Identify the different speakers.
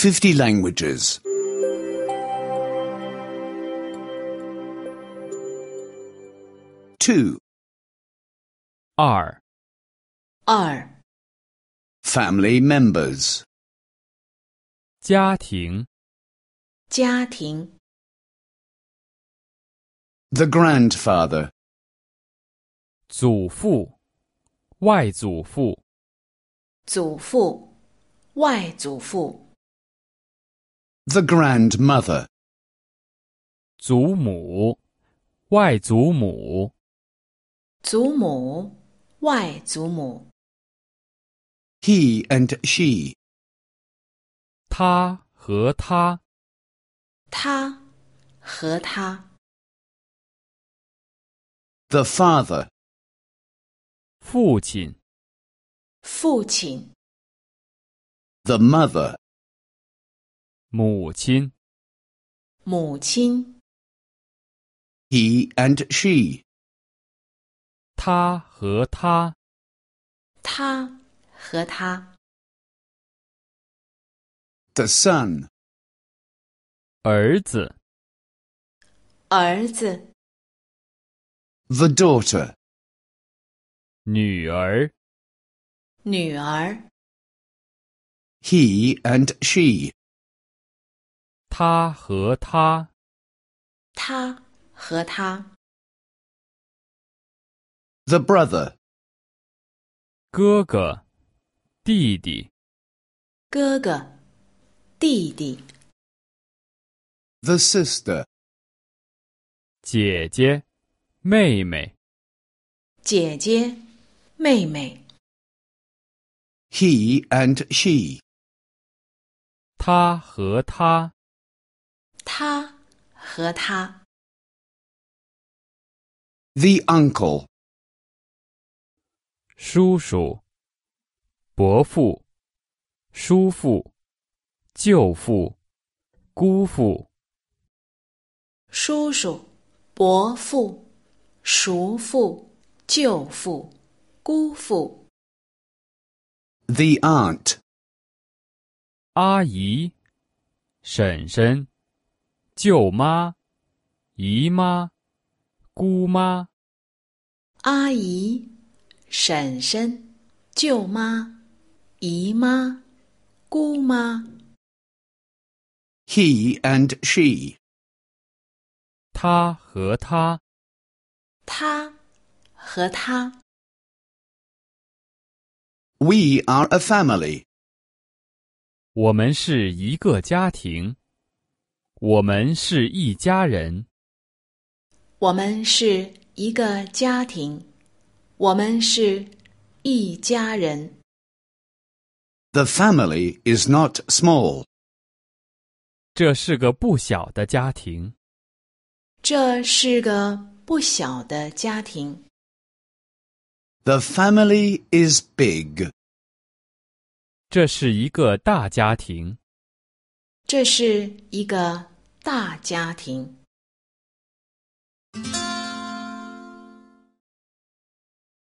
Speaker 1: 50 languages. 2. 二二 Family members. 家庭家庭 The grandfather. 祖父外祖父祖父外祖父 the grandmother. 祖母，外祖母。祖母，外祖母。He and she. 他和他。他和他。The father. 父亲。父亲。The mother. 母亲，母亲。He and she. 他和他，他和他。The son. 儿子，儿子。The daughter. 女儿，女儿。He and she 他和他，他和他。The brother，哥哥，弟弟，哥哥，弟弟。The sister，姐姐，妹妹，姐姐，妹妹。He and she，他和他。他和他。The uncle，叔叔、伯父、叔父、舅父、姑父。叔叔、伯父、叔父、舅父、姑父。The aunt，阿姨、婶婶、舅妈、姨妈、姑妈、阿姨、婶婶、舅妈、姨妈、姑妈。He and she。他和他。他和他。We are a family。我们是一个家庭。我们是一家人。我们是一个家庭，我们是一家人。The family is not small。这是个不小的家庭。这是个不小的家庭。The family is big。这是一个大家庭。这是一个。大家庭。